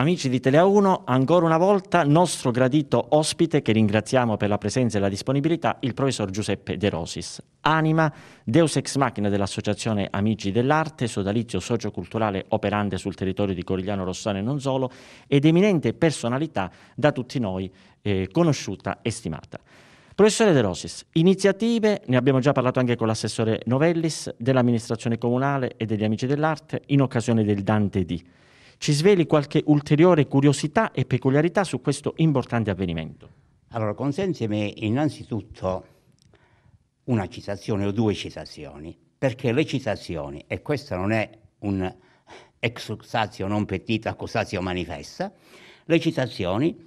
Amici di Telea 1, ancora una volta nostro gradito ospite che ringraziamo per la presenza e la disponibilità, il professor Giuseppe De Rosis, anima, deus ex machina dell'Associazione Amici dell'Arte, sodalizio socioculturale operante sul territorio di Corigliano Rossano e non solo, ed eminente personalità da tutti noi eh, conosciuta e stimata. Professore De Rosis, iniziative, ne abbiamo già parlato anche con l'assessore Novellis, dell'amministrazione comunale e degli amici dell'arte in occasione del Dante D ci sveli qualche ulteriore curiosità e peculiarità su questo importante avvenimento. Allora, consentimi innanzitutto una citazione o due citazioni, perché le citazioni, e questa non è un ex accusatio non petita, accusatio manifesta, le citazioni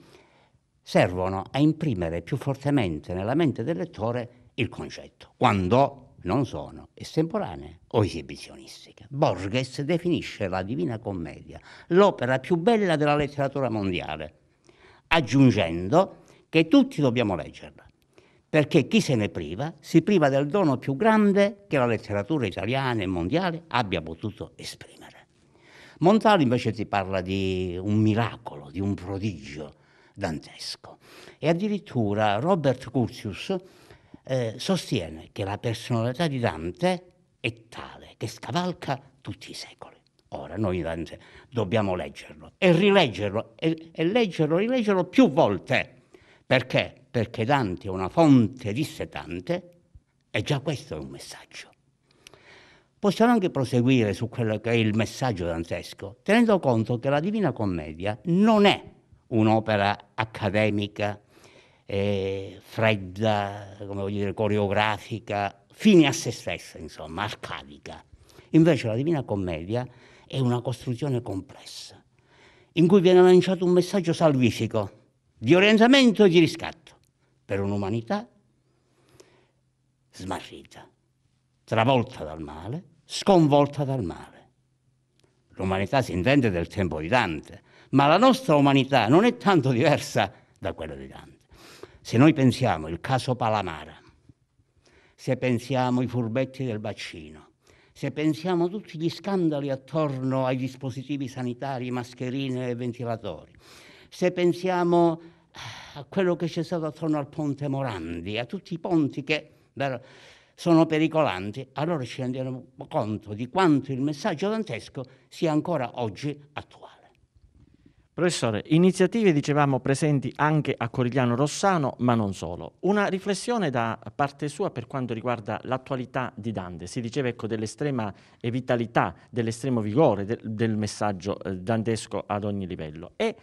servono a imprimere più fortemente nella mente del lettore il concetto. Quando non sono estemporanee o esibizionistiche. Borges definisce la Divina Commedia l'opera più bella della letteratura mondiale, aggiungendo che tutti dobbiamo leggerla, perché chi se ne priva si priva del dono più grande che la letteratura italiana e mondiale abbia potuto esprimere. Montale invece ti parla di un miracolo, di un prodigio dantesco. E addirittura Robert Curtius eh, sostiene che la personalità di Dante è tale che scavalca tutti i secoli. Ora noi Dante dobbiamo leggerlo e rileggerlo e, e leggerlo, rileggerlo più volte. Perché? Perché Dante è una fonte dissetante e già questo è un messaggio. Possiamo anche proseguire su quello che è il messaggio dantesco, tenendo conto che la Divina Commedia non è un'opera accademica eh, fredda, come voglio dire, coreografica, fine a se stessa, insomma, arcadica. Invece la Divina Commedia è una costruzione complessa, in cui viene lanciato un messaggio salvifico di orientamento e di riscatto per un'umanità smarrita, travolta dal male, sconvolta dal male. L'umanità si intende del tempo di Dante, ma la nostra umanità non è tanto diversa da quella di Dante. Se noi pensiamo il caso Palamara, se pensiamo i furbetti del vaccino, se pensiamo tutti gli scandali attorno ai dispositivi sanitari, mascherine e ventilatori, se pensiamo ah, a quello che c'è stato attorno al ponte Morandi, a tutti i ponti che sono pericolanti, allora ci rendiamo conto di quanto il messaggio dantesco sia ancora oggi attuale. Professore, iniziative dicevamo presenti anche a Corigliano Rossano, ma non solo. Una riflessione da parte sua per quanto riguarda l'attualità di Dante. Si diceva ecco, dell'estrema vitalità, dell'estremo vigore del, del messaggio eh, dantesco ad ogni livello. E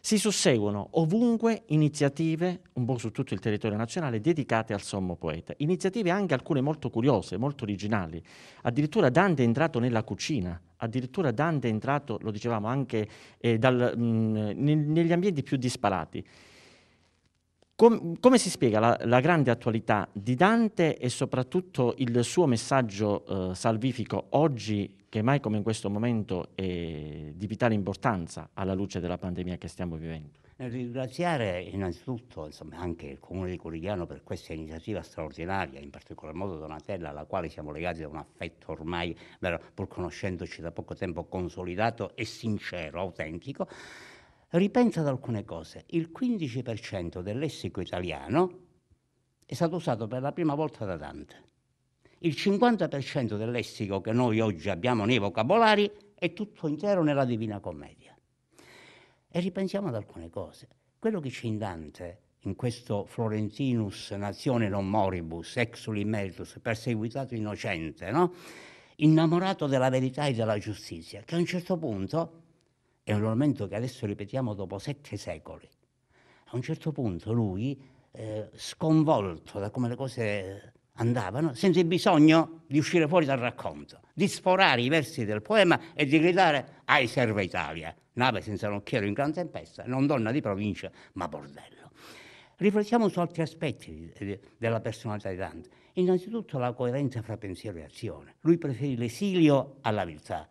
si susseguono ovunque iniziative, un po' su tutto il territorio nazionale, dedicate al sommo poeta. Iniziative anche alcune molto curiose, molto originali. Addirittura Dante è entrato nella cucina addirittura Dante è entrato, lo dicevamo, anche eh, dal, mh, negli ambienti più disparati. Com- come si spiega la-, la, grande attualità di Dante e soprattutto il suo messaggio eh, salvifico oggi, che mai come in questo momento è di vitale importanza alla luce della pandemia che stiamo vivendo? Nel Ringraziare innanzitutto insomma, anche il Comune di Corigliano per questa iniziativa straordinaria, in particolar modo Donatella, alla quale siamo legati da un affetto ormai, pur conoscendoci da poco tempo, consolidato e sincero, autentico ripensa ad alcune cose. Il 15% del lessico italiano è stato usato per la prima volta da Dante. Il 50% del lessico che noi oggi abbiamo nei vocabolari è tutto intero nella Divina Commedia. E ripensiamo ad alcune cose. Quello che c'è in Dante, in questo Florentinus nazione non moribus, exul immeritus, perseguitato innocente, no? innamorato della verità e della giustizia, che a un certo punto è un ornamento che adesso ripetiamo dopo sette secoli. A un certo punto lui, eh, sconvolto da come le cose andavano, sente il bisogno di uscire fuori dal racconto, di sforare i versi del poema e di gridare «Ai serva Italia, nave senza nocchiero in gran tempesta, non donna di provincia, ma bordello». Riflettiamo su altri aspetti eh, della personalità di Dante. Innanzitutto la coerenza fra pensiero e azione. Lui preferì l'esilio alla viltà.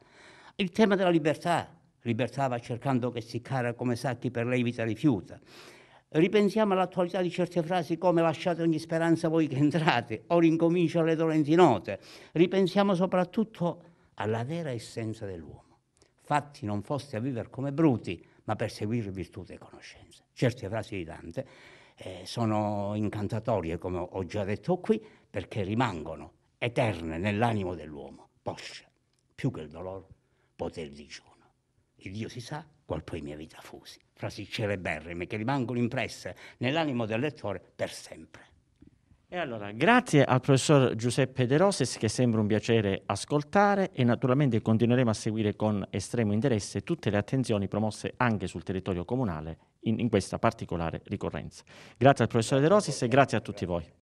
Il tema della libertà, libertava cercando che si cara come sacchi per lei vita rifiuta. Ripensiamo all'attualità di certe frasi come lasciate ogni speranza voi che entrate, o rincomincio le dolenti note. Ripensiamo soprattutto alla vera essenza dell'uomo. Fatti non foste a vivere come bruti, ma per seguire virtute e conoscenze. Certe frasi di Dante eh, sono incantatorie, come ho già detto qui, perché rimangono eterne nell'animo dell'uomo. Poscia, più che il dolore, potere di gioia e Dio si sa qual poi mia vita fusi, frasi celeberrime che rimangono impresse nell'animo del lettore per sempre. E allora, grazie al professor Giuseppe De Rosis che sembra un piacere ascoltare e naturalmente continueremo a seguire con estremo interesse tutte le attenzioni promosse anche sul territorio comunale in, in questa particolare ricorrenza. Grazie al professor De Rosis e grazie a tutti voi.